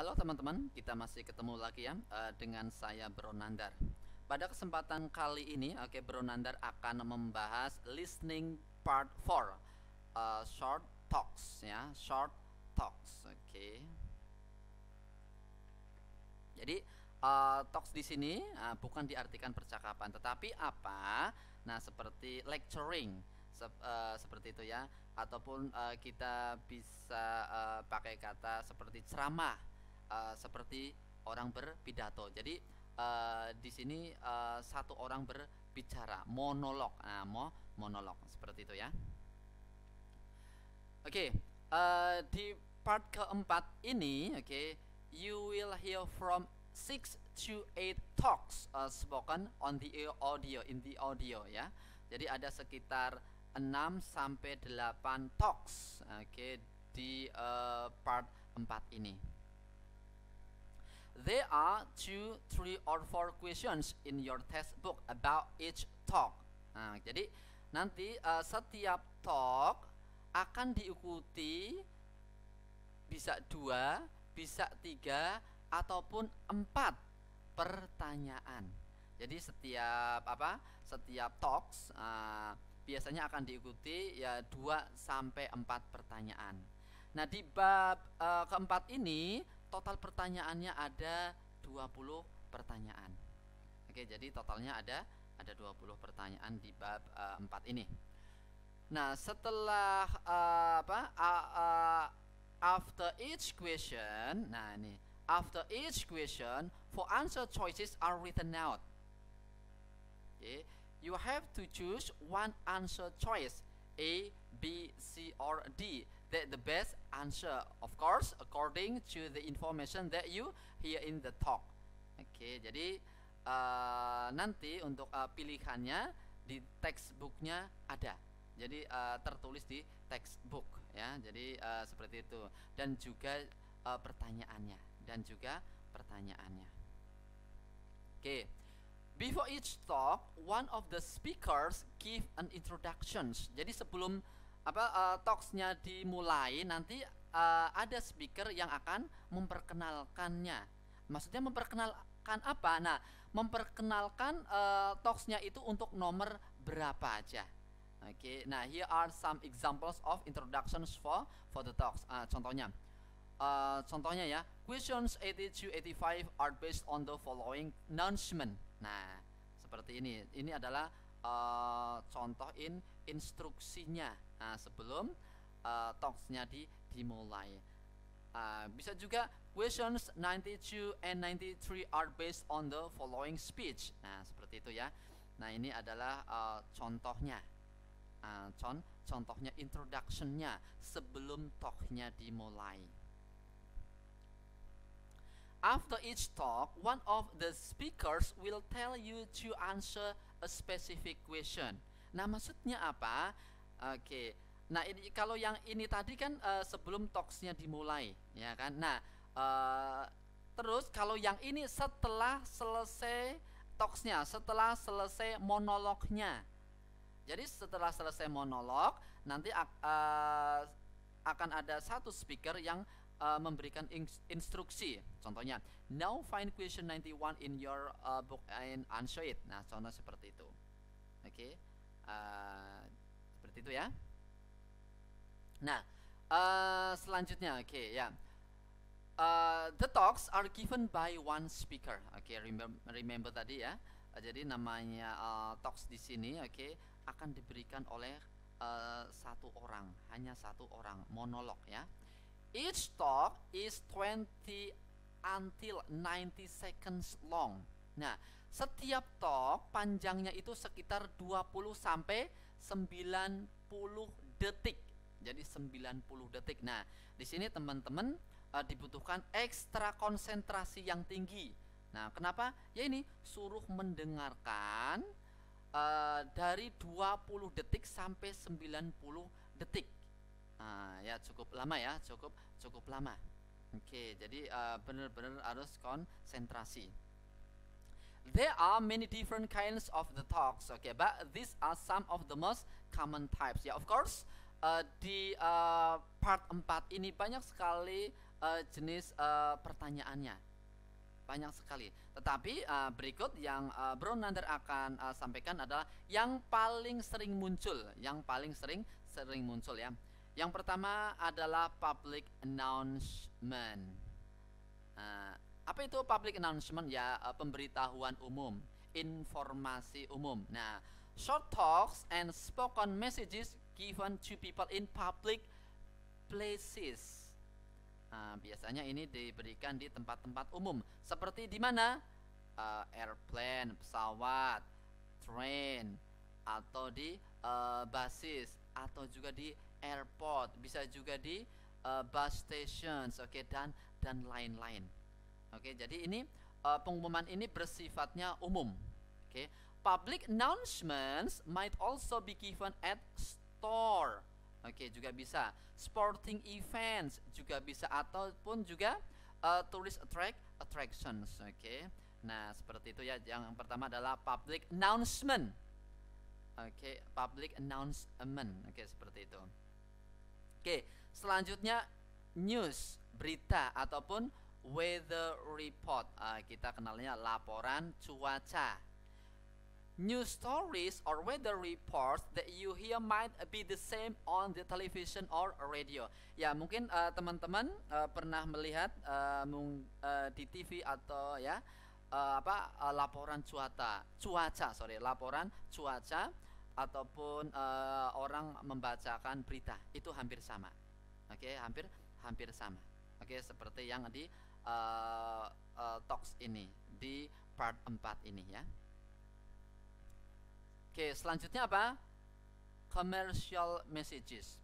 Halo teman-teman, kita masih ketemu lagi ya uh, dengan saya Bro Nandar. Pada kesempatan kali ini, oke okay, Bro akan membahas listening part 4 uh, eh, short talks ya, short talks. Oke. Okay. Jadi uh, talks di sini uh, bukan diartikan percakapan, tetapi apa? Nah, seperti lecturing se uh, seperti itu ya, ataupun uh, kita bisa uh, pakai kata seperti ceramah Eh, seperti orang berpidato. Jadi uh, di sini uh, satu orang berbicara monolog. Nah, mo monolog seperti itu ya. Oke, okay, uh, di part keempat ini, oke, okay, you will hear from six to eight talks uh, spoken on the audio in the audio ya. Jadi ada sekitar 6 sampai 8 talks oke okay, di uh, part 4 ini. There are two, three or four questions in your textbook about each talk. Nah, jadi nanti uh, setiap talk akan diikuti bisa dua, bisa tiga ataupun empat pertanyaan. Jadi setiap apa? Setiap talks uh, biasanya akan diikuti ya dua sampai empat pertanyaan. Nah, di bab uh, keempat ini total pertanyaannya ada 20 pertanyaan. Oke, jadi totalnya ada ada 20 pertanyaan di bab uh, eh, 4 ini. Nah, setelah uh, apa? Uh, uh, after each question, nah ini, after each question, four answer choices are written out. Oke, you have to choose one answer choice A, B, C, or D that the best answer of course according to the information that you hear in the talk oke okay, jadi uh, nanti untuk uh, pilihannya di textbooknya ada jadi uh, tertulis di textbook ya jadi uh, seperti itu dan juga uh, pertanyaannya dan juga pertanyaannya oke okay. before each talk one of the speakers give an introduction jadi sebelum apa uh, talksnya dimulai nanti uh, ada speaker yang akan memperkenalkannya maksudnya memperkenalkan apa nah memperkenalkan uh, talksnya itu untuk nomor berapa aja oke okay. nah here are some examples of introductions for for the talks uh, contohnya uh, contohnya ya questions 82 85 are based on the following announcement nah seperti ini ini adalah uh, contoh in instruksinya nah, sebelum uh, talksnya di dimulai. Uh, bisa juga questions 92 and 93 are based on the following speech. Nah seperti itu ya. Nah ini adalah uh, contohnya. Uh, con contohnya introductionnya sebelum talknya dimulai. After each talk, one of the speakers will tell you to answer a specific question. Nah, maksudnya apa? Oke. Nah, ini kalau yang ini tadi kan uh, sebelum toksnya dimulai, ya kan? Nah, uh, terus kalau yang ini setelah selesai toksnya, setelah selesai monolognya. Jadi setelah selesai monolog, nanti uh, akan ada satu speaker yang uh, memberikan instruksi. Contohnya, now find question 91 in your uh, book and answer it. Nah, contoh seperti itu. Oke. Okay. Uh, itu ya. Nah, uh, selanjutnya, oke okay, ya. Uh, the talks are given by one speaker. Oke, okay, remember, remember tadi ya. Uh, jadi namanya uh, talks di sini, oke, okay, akan diberikan oleh uh, satu orang, hanya satu orang, monolog ya. Each talk is 20 until 90 seconds long. Nah, setiap talk panjangnya itu sekitar 20 sampai 90 detik. Jadi 90 detik. Nah, di sini teman-teman uh, dibutuhkan ekstra konsentrasi yang tinggi. Nah, kenapa? Ya ini suruh mendengarkan uh, dari 20 detik sampai 90 detik. Nah, ya cukup lama ya, cukup cukup lama. Oke, jadi uh, benar-benar harus konsentrasi. There are many different kinds of the talks, okay, but these are some of the most common types. yeah, of course, uh, di uh, part 4 ini banyak sekali uh, jenis uh, pertanyaannya. Banyak sekali. Tetapi uh, berikut yang uh, Bro Nander akan uh, sampaikan adalah yang paling sering muncul, yang paling sering sering muncul ya. Yang pertama adalah public announcement. Uh, apa itu public announcement ya? Eh, pemberitahuan umum, informasi umum. Nah, short talks and spoken messages given to people in public places. Nah, biasanya ini diberikan di tempat-tempat umum, seperti di mana? Uh, airplane, pesawat, train, atau di uh, basis, atau juga di airport, bisa juga di uh, bus stations, oke okay, dan dan lain-lain. Oke, jadi ini uh, pengumuman ini bersifatnya umum. Oke. Public announcements might also be given at store. Oke, juga bisa. Sporting events juga bisa ataupun juga uh, tourist attract attractions. Oke. Nah, seperti itu ya. Yang pertama adalah public announcement. Oke, public announcement. Oke, seperti itu. Oke, selanjutnya news, berita ataupun weather report. Uh, kita kenalnya laporan cuaca. News stories or weather reports that you hear might be the same on the television or radio. Ya mungkin ah, teman-teman uh, uh, pernah melihat uh, uh, di TV atau ya uh, apa uh, laporan cuaca, cuaca sorry laporan cuaca ataupun uh, orang membacakan berita itu hampir sama. Oke okay, hampir hampir sama. Oke okay, seperti yang di uh, uh, talks ini di part 4 ini ya Oke selanjutnya apa commercial messages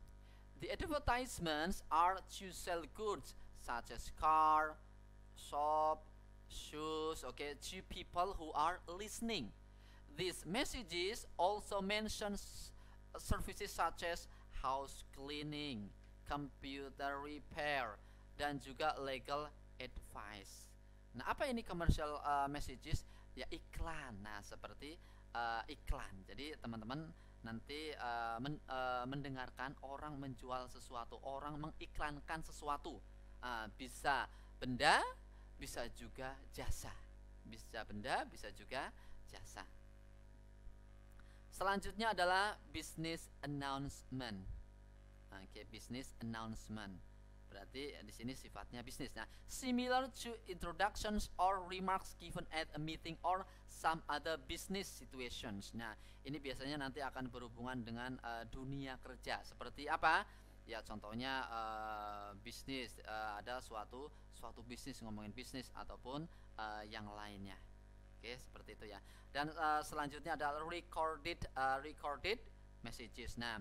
the advertisements are to sell goods such as car shop shoes okay to people who are listening these messages also mentions services such as house cleaning, computer repair, dan juga legal advice. Nah, apa ini commercial uh, messages? Ya iklan. Nah, seperti uh, iklan. Jadi teman-teman nanti uh, men, uh, mendengarkan orang menjual sesuatu, orang mengiklankan sesuatu. Uh, bisa benda, bisa juga jasa. Bisa benda, bisa juga jasa. Selanjutnya adalah business announcement. Oke, okay, business announcement. Berarti di sini sifatnya bisnis. Nah, similar to introductions or remarks given at a meeting or some other business situations. Nah, ini biasanya nanti akan berhubungan dengan uh, dunia kerja. Seperti apa? Ya, contohnya uh, bisnis uh, ada suatu suatu bisnis ngomongin bisnis ataupun uh, yang lainnya. Oke, okay, seperti itu ya. Dan uh, selanjutnya adalah recorded uh, recorded messages. Nah,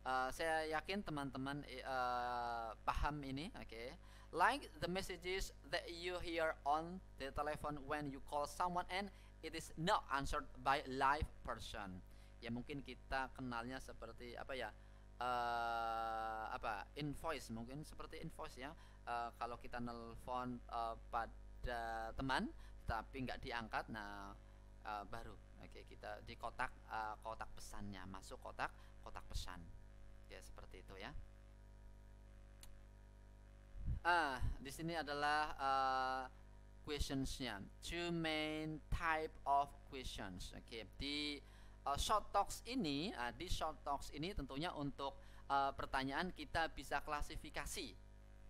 Uh, saya yakin teman-teman uh, paham ini, oke. Okay. Like the messages that you hear on the telephone when you call someone and it is not answered by live person. Ya mungkin kita kenalnya seperti apa ya? Uh, apa invoice mungkin seperti invoice ya uh, kalau kita nelfon uh, pada teman tapi nggak diangkat nah uh, baru oke okay, kita di kotak uh, kotak pesannya masuk kotak kotak pesan ya seperti itu ya ah di sini adalah uh, questionsnya two main type of questions oke okay. di uh, short talks ini uh, di short talks ini tentunya untuk uh, pertanyaan kita bisa klasifikasi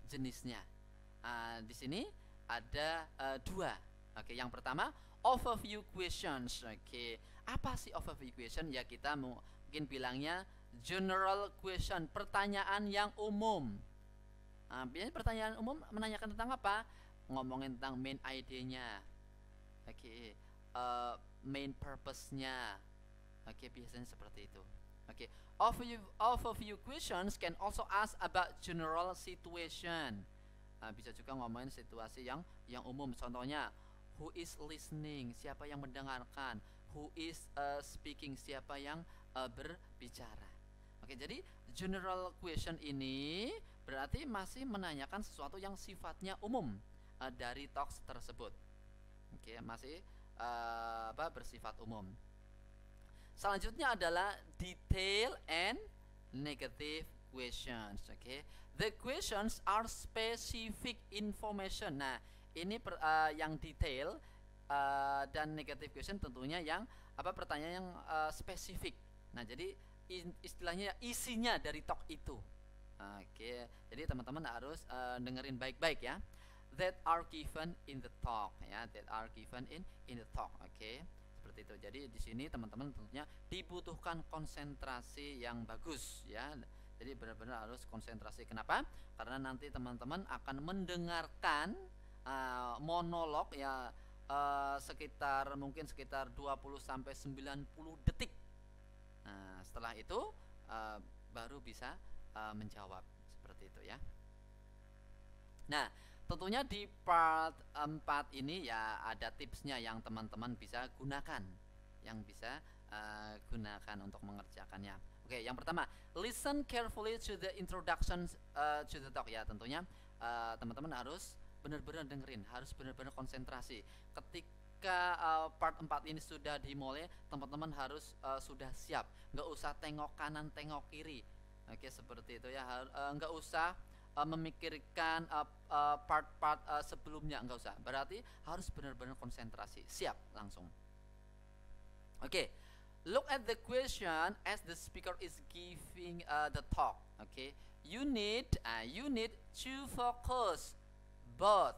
jenisnya uh, di sini ada uh, dua oke okay. yang pertama overview questions oke okay. apa sih overview question ya kita mungkin bilangnya general question, pertanyaan yang umum. Nah, biasanya pertanyaan umum menanyakan tentang apa? Ngomongin tentang main idenya, nya Oke, okay. uh, eh, main purpose-nya. Oke, okay, biasanya seperti itu. Oke, okay. of overview questions can also ask about general situation. Nah, bisa juga ngomongin situasi yang yang umum. Contohnya, who is listening? Siapa yang mendengarkan? Who is uh, speaking? Siapa yang uh, berbicara? Oke, jadi general question ini berarti masih menanyakan sesuatu yang sifatnya umum uh, dari talks tersebut. Oke, masih uh, apa bersifat umum. Selanjutnya adalah detail and negative questions. Oke, the questions are specific information. Nah, ini per, uh, yang detail uh, dan negative question tentunya yang apa pertanyaan yang uh, spesifik. Nah, jadi istilahnya isinya dari talk itu. Oke, okay. jadi teman-teman harus uh, dengerin baik-baik ya. That are given in the talk ya, that are given in in the talk. Oke. Okay. Seperti itu. Jadi di sini teman-teman tentunya dibutuhkan konsentrasi yang bagus ya. Jadi benar-benar harus konsentrasi. Kenapa? Karena nanti teman-teman akan mendengarkan uh, monolog ya uh, sekitar mungkin sekitar 20 sampai 90 detik Nah, setelah itu uh, baru bisa uh, menjawab seperti itu ya. Nah, tentunya di part 4 ini ya ada tipsnya yang teman-teman bisa gunakan, yang bisa uh, gunakan untuk mengerjakannya. Oke, yang pertama, listen carefully to the introduction uh, to the talk ya tentunya teman-teman uh, harus benar-benar dengerin, harus benar-benar konsentrasi. ketik ketika uh, part 4 ini sudah dimulai teman-teman harus uh, sudah siap nggak usah tengok kanan tengok kiri oke okay, seperti itu ya Har uh, nggak usah uh, memikirkan part-part uh, uh, uh, sebelumnya nggak usah berarti harus benar-benar konsentrasi siap langsung oke okay. look at the question as the speaker is giving uh, the talk oke okay. you need uh, you need to focus both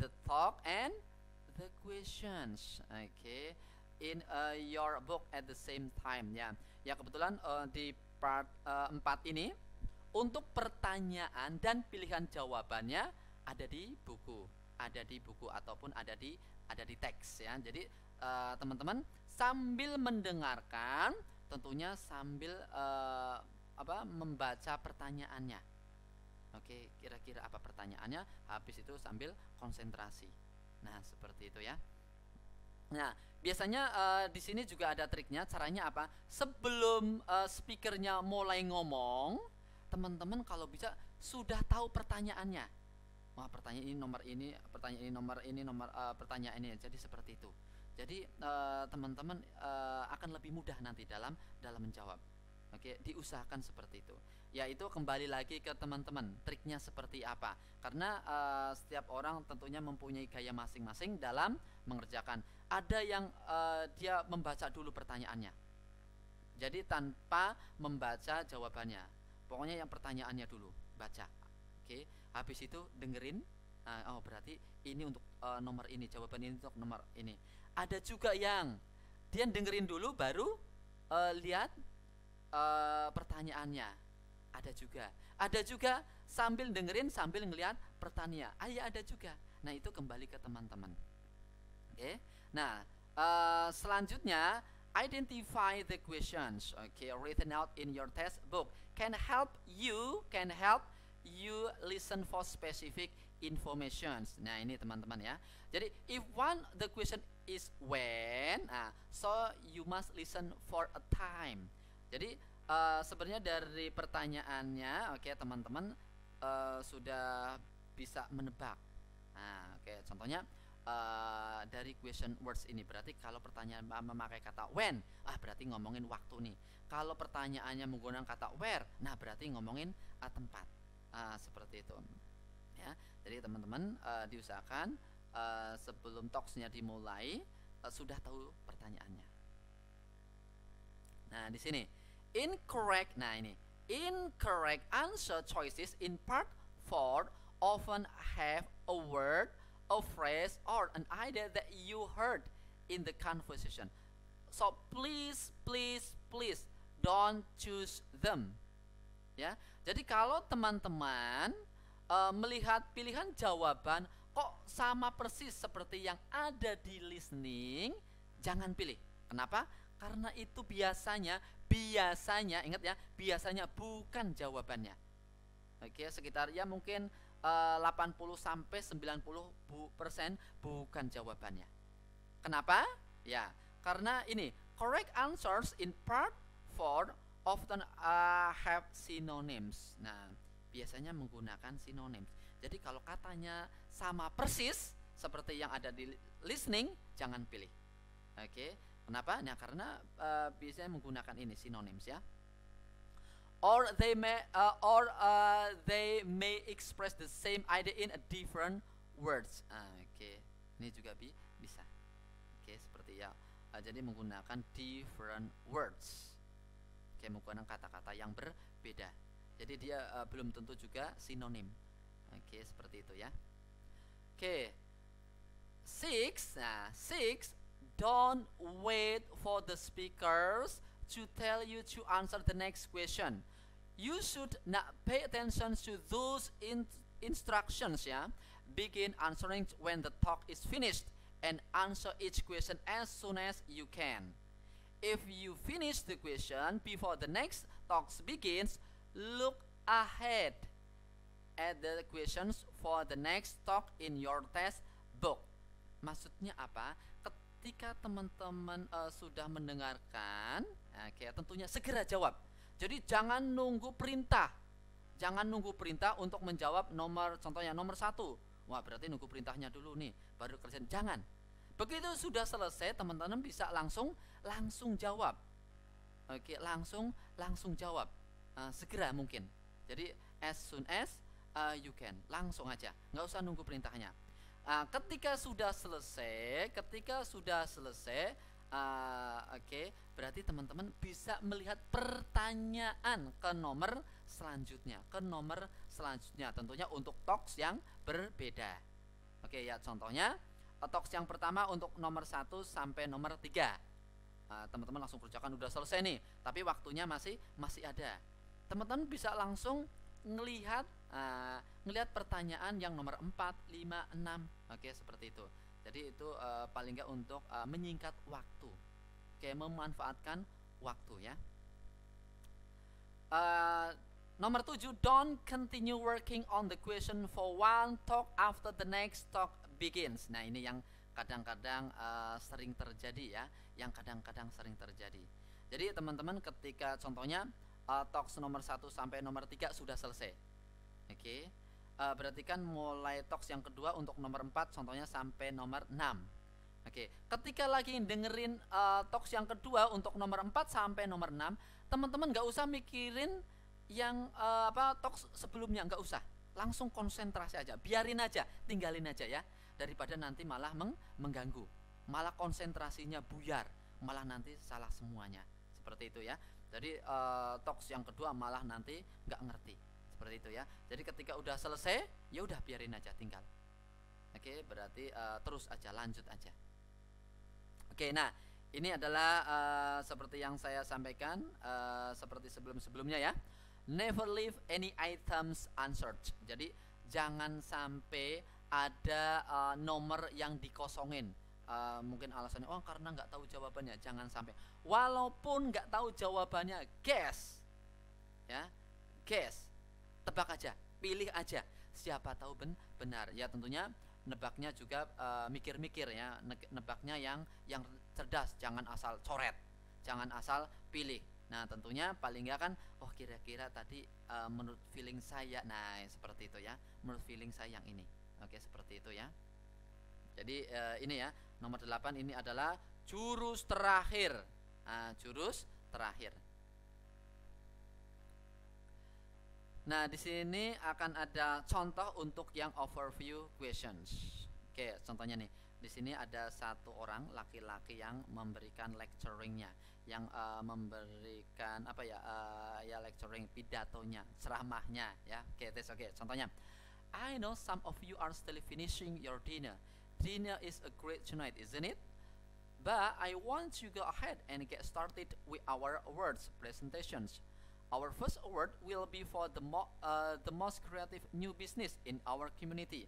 the talk and the questions okay in uh, your book at the same time ya ya kebetulan uh, di part uh, 4 ini untuk pertanyaan dan pilihan jawabannya ada di buku ada di buku ataupun ada di ada di teks ya jadi uh, teman-teman uh, sambil mendengarkan tentunya sambil uh, apa membaca pertanyaannya oke kira-kira apa pertanyaannya habis itu sambil konsentrasi Nah, seperti itu ya. Nah, biasanya uh, di sini juga ada triknya. Caranya apa? Sebelum uh, speakernya mulai ngomong, teman-teman kalau bisa sudah tahu pertanyaannya. Wah, pertanyaan ini nomor ini, pertanyaan ini nomor ini, nomor uh, pertanyaan ini. Jadi seperti itu. Jadi teman-teman uh, akan lebih mudah nanti dalam dalam menjawab. Oke, diusahakan seperti itu ya itu kembali lagi ke teman-teman triknya seperti apa karena uh, setiap orang tentunya mempunyai gaya masing-masing dalam mengerjakan ada yang uh, dia membaca dulu pertanyaannya jadi tanpa membaca jawabannya pokoknya yang pertanyaannya dulu baca oke habis itu dengerin uh, oh berarti ini untuk uh, nomor ini jawaban ini untuk nomor ini ada juga yang dia dengerin dulu baru uh, lihat uh, pertanyaannya ada juga. Ada juga sambil dengerin sambil ngelihat pertanian. ayah iya, ada juga. Nah, itu kembali ke teman-teman. Oke. Okay. Nah, uh, selanjutnya identify the questions okay written out in your textbook can help you can help you listen for specific informations nah ini teman-teman ya jadi if one the question is when nah, so you must listen for a time jadi Eh, sebenarnya dari pertanyaannya, oke okay, teman-teman uh, sudah bisa menebak. Nah, oke okay, contohnya uh, dari question words ini berarti kalau pertanyaan memakai kata when, ah berarti ngomongin waktu nih. Kalau pertanyaannya menggunakan kata where, nah berarti ngomongin uh, tempat. Uh, seperti itu. Ya, jadi teman-teman uh, diusahakan uh, sebelum talksnya dimulai uh, sudah tahu pertanyaannya. Nah, di sini Incorrect. Nah, ini. Incorrect answer choices in part 4 often have a word, a phrase, or an idea that you heard in the conversation. So please, please, please don't choose them. Ya, jadi kalau teman-teman uh, melihat pilihan jawaban kok sama persis seperti yang ada di listening, jangan pilih. Kenapa? Karena itu biasanya biasanya ingat ya biasanya bukan jawabannya oke sekitar ya mungkin 80 eh, sampai 90 persen bukan jawabannya kenapa ya karena ini correct answers in part four often uh, have synonyms nah biasanya menggunakan sinonim jadi kalau katanya sama persis seperti yang ada di listening jangan pilih oke okay? Kenapa? Nah, karena uh, biasanya menggunakan ini sinonim ya. Or they may uh, or uh, they may express the same idea in a different words. Uh, Oke, okay. ini juga bi bisa. Oke, okay, seperti ya. Uh, jadi menggunakan different words. Oke, okay, menggunakan kata-kata yang berbeda. Jadi dia uh, belum tentu juga sinonim. Oke, okay, seperti itu ya. Oke. Okay. Six, nah, six Don't wait for the speakers to tell you to answer the next question. You should not pay attention to those in instructions ya. Begin answering when the talk is finished and answer each question as soon as you can. If you finish the question before the next talk begins, look ahead at the questions for the next talk in your test book. Maksudnya apa? Ket ketika teman-teman uh, sudah mendengarkan, oke, eh, okay, tentunya segera jawab. Jadi jangan nunggu perintah. Jangan nunggu perintah untuk menjawab nomor contohnya nomor satu. Wah berarti nunggu perintahnya dulu nih baru kerjaan. Jangan. Begitu sudah selesai teman-teman bisa langsung langsung jawab. Oke okay, langsung langsung jawab uh, segera mungkin. Jadi as soon as uh, you can langsung aja nggak usah nunggu perintahnya. Nah, ketika sudah selesai, ketika sudah selesai, uh, oke, okay, berarti teman-teman bisa melihat pertanyaan ke nomor selanjutnya, ke nomor selanjutnya. Tentunya untuk toks yang berbeda. Oke, okay, ya contohnya eh, toks yang pertama untuk nomor 1 sampai nomor 3. Ah, teman-teman langsung kerjakan udah selesai nih, tapi waktunya masih masih ada. Teman-teman bisa langsung ngelihat uh, ngelihat pertanyaan yang nomor 4, 5, 6, Oke, seperti itu. Jadi itu uh, paling nggak untuk uh, menyingkat waktu. Oke, memanfaatkan waktu ya. Uh, nomor tujuh, don't continue working on the question for one talk after the next talk begins. Nah, ini yang kadang-kadang uh, sering terjadi ya, yang kadang-kadang sering terjadi. Jadi teman-teman ketika contohnya uh, talks nomor satu sampai nomor tiga sudah selesai. Oke. Okay uh, berarti kan mulai toks yang kedua untuk nomor 4 contohnya sampai nomor 6 Oke, ketika lagi dengerin uh, talks yang kedua untuk nomor 4 sampai nomor 6, eh, teman-teman nggak usah mikirin yang uh, apa toks sebelumnya nggak usah. Langsung konsentrasi aja, biarin aja, tinggalin aja ya. Daripada nanti malah meng mengganggu, malah konsentrasinya buyar, malah nanti salah semuanya. Seperti itu ya. Jadi uh, toks yang kedua malah nanti nggak ngerti seperti itu ya jadi ketika udah selesai ya udah biarin aja tinggal oke berarti uh, terus aja lanjut aja oke nah ini adalah uh, seperti yang saya sampaikan uh, seperti sebelum-sebelumnya ya never leave any items unsearched jadi jangan sampai ada uh, nomor yang dikosongin uh, mungkin alasannya oh karena nggak tahu jawabannya jangan sampai walaupun nggak tahu jawabannya guess ya guess tebak aja pilih aja siapa tahu ben benar ya tentunya nebaknya juga eh, mikir-mikir uh, ya nebaknya yang yang cerdas jangan asal coret jangan asal pilih nah tentunya paling nggak kan oh kira-kira tadi uh, menurut feeling saya nah ya, seperti itu ya menurut feeling saya yang ini oke seperti itu ya jadi uh, ini ya nomor 8 ini adalah jurus terakhir uh, jurus terakhir Nah, di sini akan ada contoh untuk yang overview questions. Oke, contohnya nih. Di sini ada satu orang laki-laki yang memberikan lecturingnya, yang uh, memberikan apa ya, uh, ya lecturing pidatonya, ceramahnya, ya. Oke, tes oke. Contohnya, I know some of you are still finishing your dinner. Dinner is a great tonight, isn't it? But I want you to go ahead and get started with our words presentations. Our first award will be for the, mo uh, the most creative new business in our community.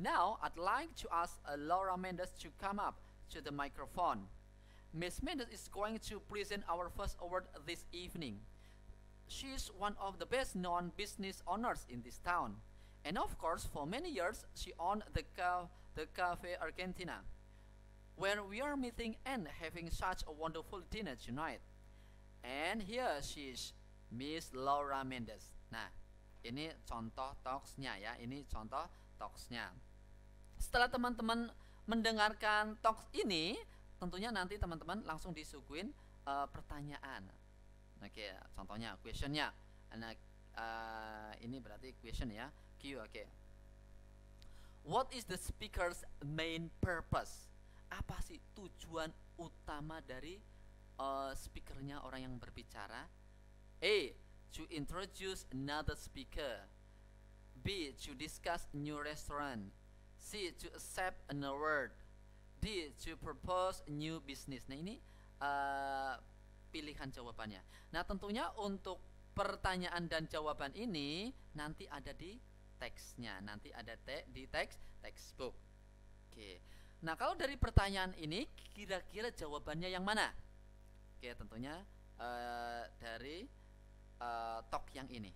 Now, I'd like to ask uh, Laura Mendes to come up to the microphone. Ms. Mendes is going to present our first award this evening. She is one of the best known business owners in this town. And of course, for many years, she owned the, ca the Cafe Argentina, where we are meeting and having such a wonderful dinner tonight. And here she is. Miss Laura Mendes. Nah, ini contoh toksnya ya. Ini contoh toksnya. Setelah teman-teman mendengarkan toks ini, tentunya nanti teman-teman langsung disuguhin uh, pertanyaan. Oke, okay, contohnya questionnya. Nah, uh, ini berarti question ya. Q. Oke. Okay. What is the speaker's main purpose? Apa sih tujuan utama dari uh, speakernya orang yang berbicara? A. To introduce another speaker. B. To discuss new restaurant. C. To accept an award. D. To propose new business. Nah ini uh, pilihan jawabannya. Nah tentunya untuk pertanyaan dan jawaban ini nanti ada di teksnya. Nanti ada te di teks textbook. Oke. Nah kalau dari pertanyaan ini kira-kira jawabannya yang mana? Oke tentunya uh, dari uh, eh, talk yang ini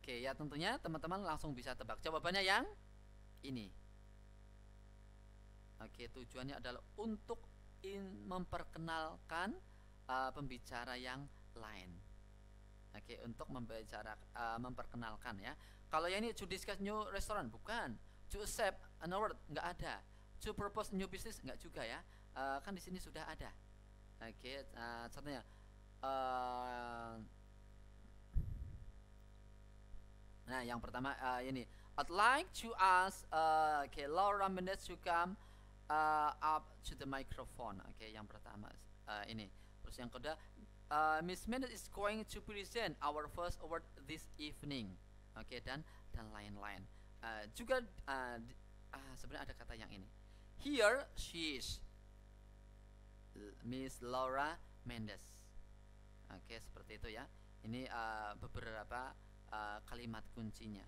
Oke ya tentunya teman-teman langsung bisa tebak jawabannya yang ini Oke tujuannya adalah untuk in memperkenalkan uh, pembicara yang lain Oke untuk membicara uh, memperkenalkan ya Kalau yang ini to discuss new restaurant bukan To accept an award enggak ada To propose new business enggak juga ya uh, kan di sini sudah ada oke okay, uh, eh, contohnya uh, nah yang pertama uh, ini I'd like to ask uh, okay Laura Mendes to come uh, up to the microphone oke okay, yang pertama uh, ini terus yang kedua uh, Miss Mendes is going to present our first award this evening oke okay, dan dan lain-lain uh, juga uh, uh, sebenarnya ada kata yang ini here she is Miss Laura Mendes. Oke, seperti itu ya. Ini uh, beberapa uh, kalimat kuncinya.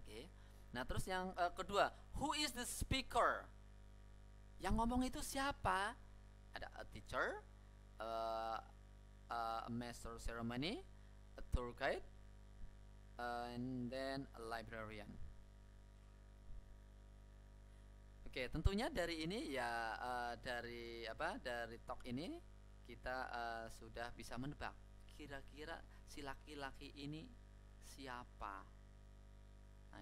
Oke. Nah, terus yang uh, kedua, who is the speaker? Yang ngomong itu siapa? Ada a teacher, a, a master ceremony, a tour guide, and then a librarian. Oke, tentunya dari ini ya uh, dari apa dari talk ini kita uh, sudah bisa menebak kira-kira si laki-laki ini siapa.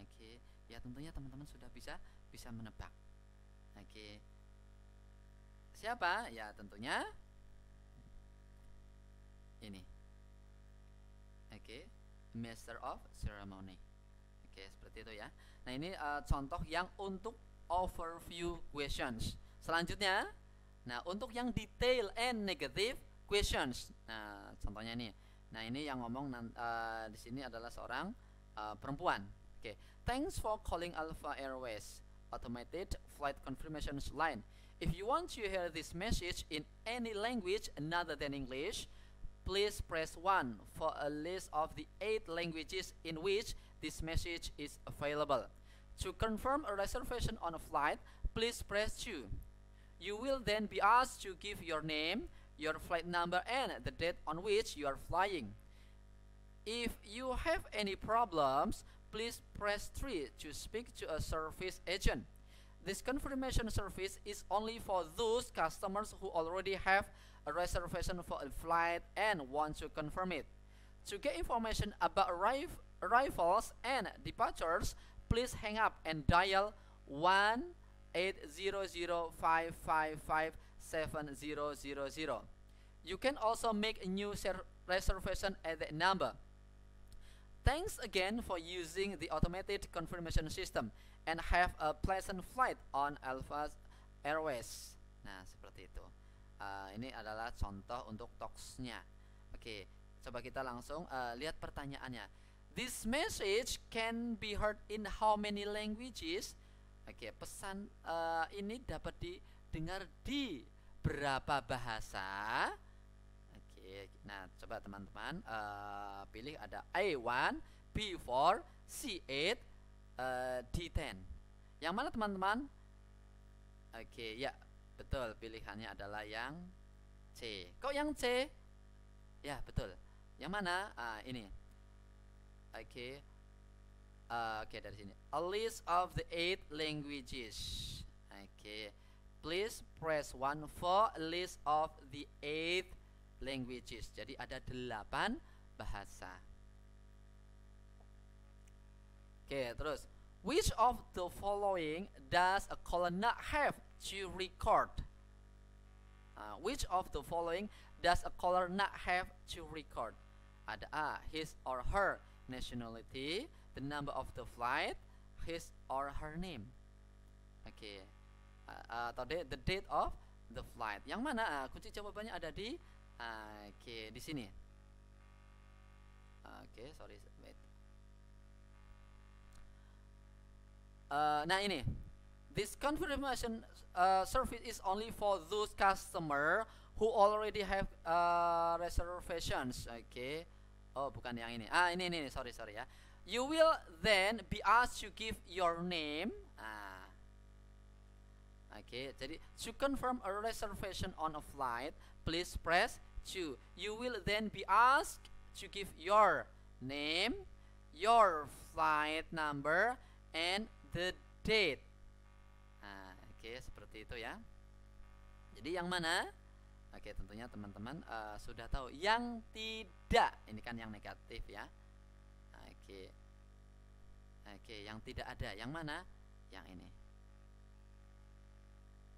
Oke, ya tentunya teman-teman sudah bisa bisa menebak. Oke. Siapa? Ya tentunya ini. Oke, Master of Ceremony. Oke, seperti itu ya. Nah, ini uh, contoh yang untuk overview questions. Selanjutnya, nah untuk yang detail and negative questions. Nah, contohnya ini. Nah, ini yang ngomong uh, di sini adalah seorang uh, perempuan. Oke. Okay. Thanks for calling Alpha Airways automated flight confirmation line. If you want to hear this message in any language other than English, please press 1 for a list of the eight languages in which this message is available. To confirm a reservation on a flight, please press 2. You will then be asked to give your name, your flight number and the date on which you are flying. If you have any problems, please press 3 to speak to a service agent. This confirmation service is only for those customers who already have a reservation for a flight and want to confirm it. To get information about arrive, arrivals and departures, please hang up and dial 1-800-555-7000. You can also make a new reservation at that number. Thanks again for using the automated confirmation system and have a pleasant flight on Alpha Airways. Nah, seperti itu. Uh, ini adalah contoh untuk toksnya. Oke, okay, coba kita langsung uh, lihat pertanyaannya This message can be heard in how many languages? Oke, okay, pesan uh, ini dapat didengar di berapa bahasa? Oke, okay, nah coba teman-teman uh, pilih ada A1, B4, C8, uh, D10. Yang mana teman-teman? Oke, okay, ya betul pilihannya adalah yang C. Kok yang C? Ya betul. Yang mana? Uh, ini. Oke. Okay. Uh, eh, Oke okay, dari sini. A list of the eight languages. Oke. Okay. Please press one for a list of the eight languages. Jadi ada delapan bahasa. Oke, okay, terus. Which of the following does a not have to record? Uh, which of the following does a caller not have to record? Ada A, his or her nationality, the number of the flight, his or her name. Oke. Ah, ah, atau the date of the flight. Yang mana? Ah, kunci jawabannya ada di oke, di sini. Oke, sorry wait. nah ini. This confirmation service is only for those customer who already have uh, reservations. Oke. Okay. Oh, bukan yang ini. Ah, ini ini, sorry sorry ya. You will then be asked to give your name. Ah. Oke, okay, jadi to confirm a reservation on a flight, please press 2. You will then be asked to give your name, your flight number, and the date. Ah, oke, okay, seperti itu ya. Jadi yang mana? Oke, okay, tentunya teman-teman uh, sudah tahu. Yang tidak tidak, ini kan yang negatif ya oke oke yang tidak ada yang mana yang ini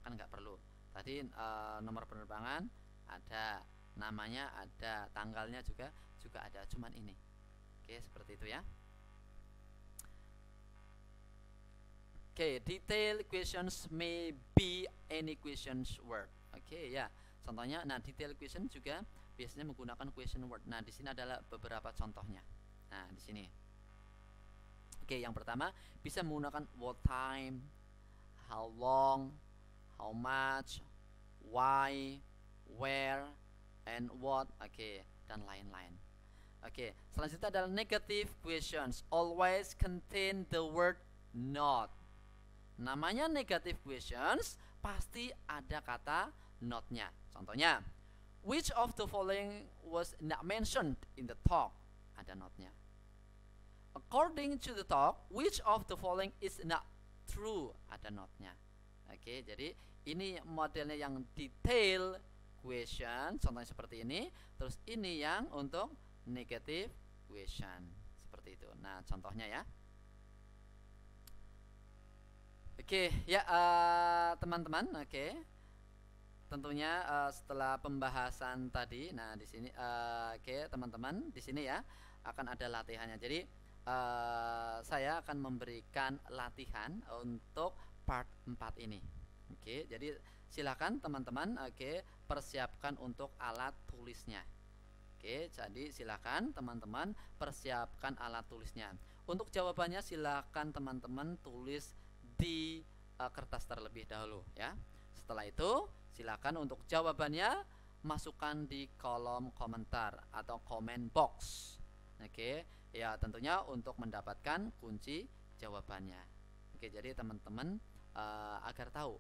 kan nggak perlu tadi e, nomor penerbangan ada namanya ada tanggalnya juga juga ada cuman ini oke seperti itu ya Oke, okay, detail questions may be any questions word. Oke okay, ya. Yeah. Contohnya nah detail question juga biasanya menggunakan question word. Nah, di sini adalah beberapa contohnya. Nah, di sini. Oke, yang pertama bisa menggunakan what time, how long, how much, why, where, and what. Oke, dan lain-lain. Oke, selanjutnya adalah negative questions. Always contain the word not. Namanya negative questions pasti ada kata notnya. Contohnya, Which of the following was not mentioned in the talk? Ada notnya. According to the talk, which of the following is not true? Ada notnya. Oke, okay, jadi ini modelnya yang detail question, contohnya seperti ini. Terus ini yang untuk negative question, seperti itu. Nah, contohnya ya. Oke, okay, ya eh, teman-teman, uh, oke. Okay tentunya uh, setelah pembahasan tadi, nah di sini uh, oke okay, teman-teman di sini ya akan ada latihannya. Jadi uh, saya akan memberikan latihan untuk part 4 ini. Oke, okay, jadi silakan teman-teman oke okay, persiapkan untuk alat tulisnya. Oke, jadi silakan teman-teman persiapkan alat tulisnya. Untuk jawabannya silakan teman-teman tulis di uh, kertas terlebih dahulu ya. Setelah itu Silakan untuk jawabannya masukkan di kolom komentar atau comment box. Oke, ya tentunya untuk mendapatkan kunci jawabannya. Oke, jadi teman-teman uh, agar tahu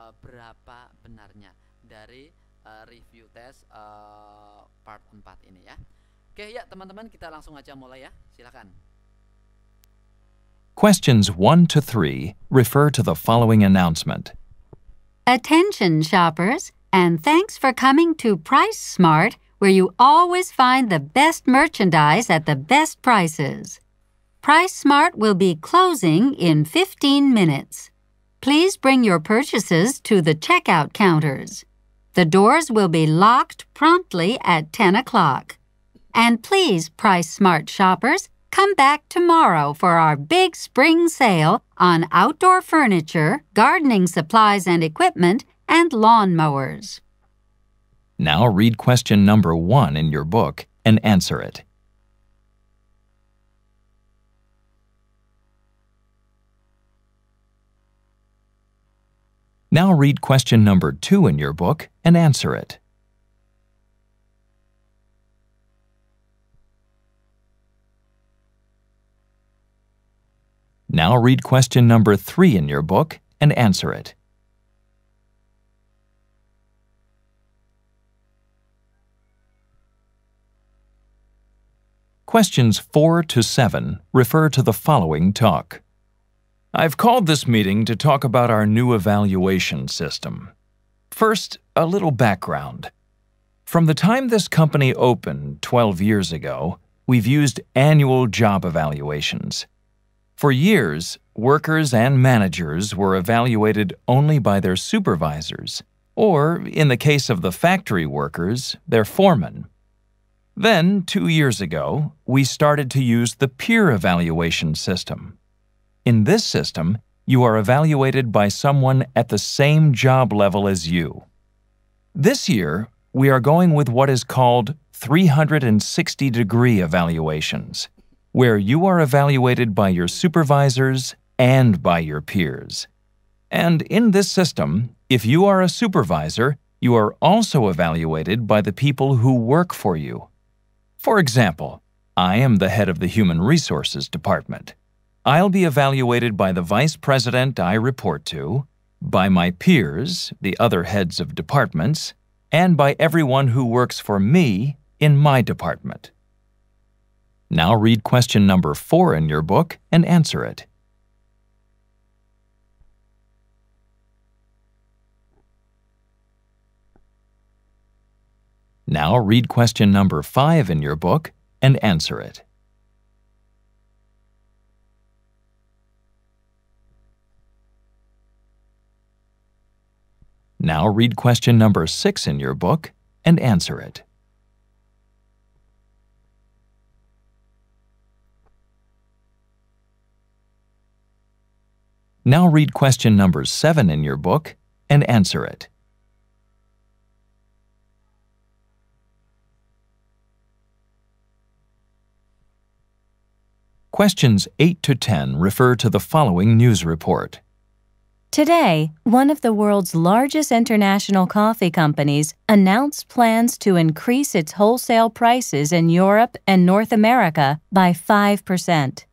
uh, berapa benarnya dari uh, review tes uh, part 4 ini ya. Oke, ya teman-teman kita langsung aja mulai ya. Silakan. Questions 1 to 3 refer to the following announcement. Attention shoppers, and thanks for coming to Price Smart, where you always find the best merchandise at the best prices. Price Smart will be closing in 15 minutes. Please bring your purchases to the checkout counters. The doors will be locked promptly at 10 o'clock. And please, Price Smart shoppers, Come back tomorrow for our big spring sale on outdoor furniture, gardening supplies and equipment, and lawnmowers. Now read question number one in your book and answer it. Now read question number two in your book and answer it. Now read question number three in your book and answer it. Questions 4 to 7 refer to the following talk. I've called this meeting to talk about our new evaluation system. First, a little background. From the time this company opened 12 years ago, we've used annual job evaluations. For years, workers and managers were evaluated only by their supervisors, or, in the case of the factory workers, their foremen. Then, two years ago, we started to use the peer evaluation system. In this system, you are evaluated by someone at the same job level as you. This year, we are going with what is called 360 degree evaluations, where you are evaluated by your supervisors and by your peers. And in this system, if you are a supervisor, you are also evaluated by the people who work for you. For example, I am the head of the Human Resources Department. I'll be evaluated by the vice president I report to, by my peers, the other heads of departments, and by everyone who works for me in my department. Now read question number 4 in your book and answer it. Now read question number 5 in your book and answer it. Now read question number 6 in your book and answer it. Now read question number 7 in your book and answer it. Questions 8 to 10 refer to the following news report. Today, one of the world's largest international coffee companies announced plans to increase its wholesale prices in Europe and North America by 5%.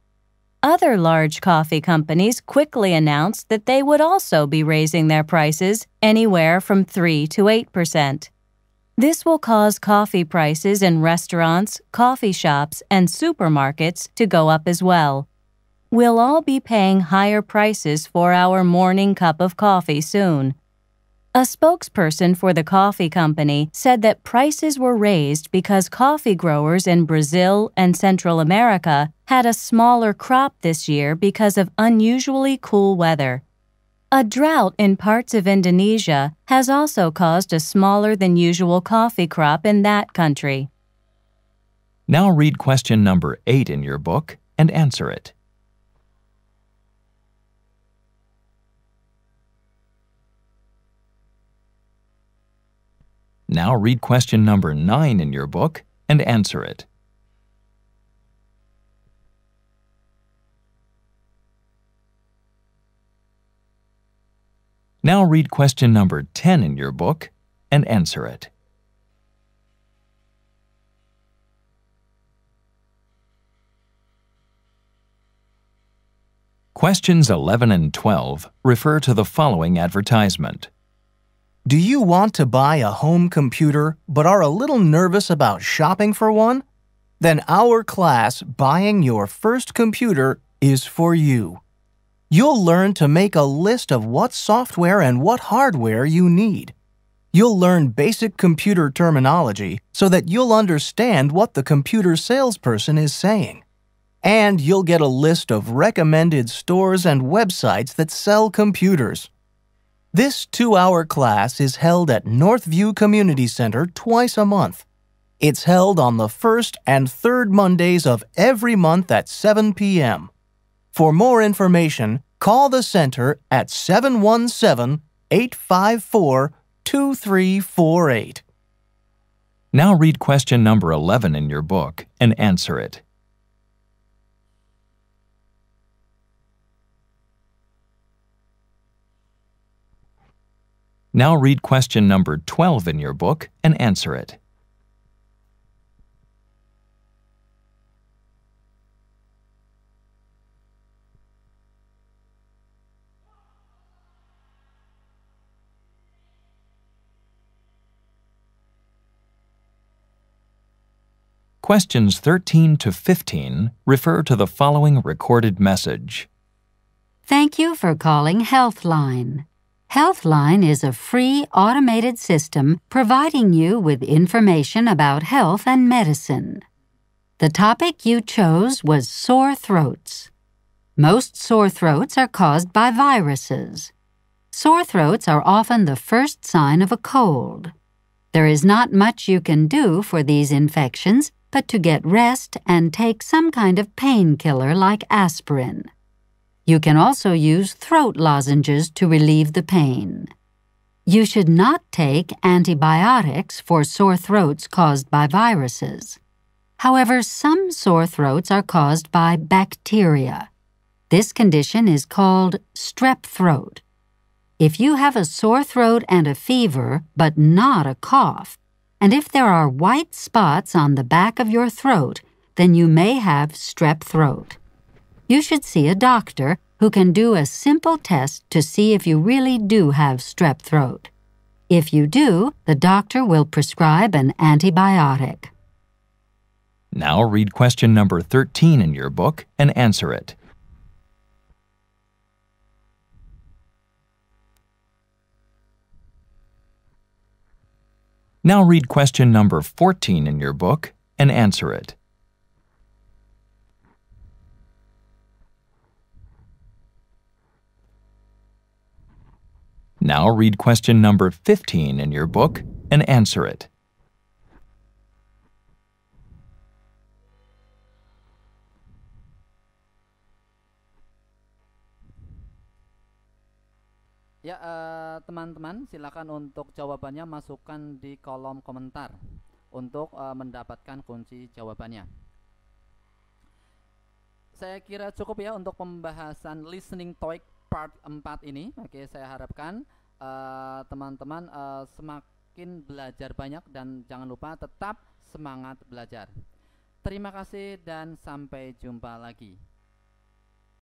Other large coffee companies quickly announced that they would also be raising their prices anywhere from 3 to 8%. This will cause coffee prices in restaurants, coffee shops, and supermarkets to go up as well. We'll all be paying higher prices for our morning cup of coffee soon. A spokesperson for the coffee company said that prices were raised because coffee growers in Brazil and Central America had a smaller crop this year because of unusually cool weather. A drought in parts of Indonesia has also caused a smaller than usual coffee crop in that country. Now read question number 8 in your book and answer it. Now read question number 9 in your book and answer it. Now read question number 10 in your book and answer it. Questions 11 and 12 refer to the following advertisement. Do you want to buy a home computer but are a little nervous about shopping for one? Then our class, Buying Your First Computer, is for you. You'll learn to make a list of what software and what hardware you need. You'll learn basic computer terminology so that you'll understand what the computer salesperson is saying. And you'll get a list of recommended stores and websites that sell computers. This two hour class is held at Northview Community Center twice a month. It's held on the first and third Mondays of every month at 7 p.m. For more information, call the center at 717 854 2348. Now read question number 11 in your book and answer it. Now read question number 12 in your book and answer it. Questions 13 to 15 refer to the following recorded message. Thank you for calling Healthline. Healthline is a free automated system providing you with information about health and medicine. The topic you chose was sore throats. Most sore throats are caused by viruses. Sore throats are often the first sign of a cold. There is not much you can do for these infections but to get rest and take some kind of painkiller like aspirin. You can also use throat lozenges to relieve the pain. You should not take antibiotics for sore throats caused by viruses. However, some sore throats are caused by bacteria. This condition is called strep throat. If you have a sore throat and a fever, but not a cough, and if there are white spots on the back of your throat, then you may have strep throat. You should see a doctor who can do a simple test to see if you really do have strep throat. If you do, the doctor will prescribe an antibiotic. Now read question number 13 in your book and answer it. Now read question number 14 in your book and answer it. Now read question number 15 in your book and answer it. Ya eh, teman-teman uh, silakan untuk jawabannya masukkan di kolom komentar untuk uh, mendapatkan kunci jawabannya. Saya kira cukup ya untuk pembahasan listening TOEIC part 4 ini. Oke, saya harapkan eh, teman-teman uh, uh, semakin belajar banyak dan jangan lupa tetap semangat belajar. Terima kasih dan sampai jumpa lagi.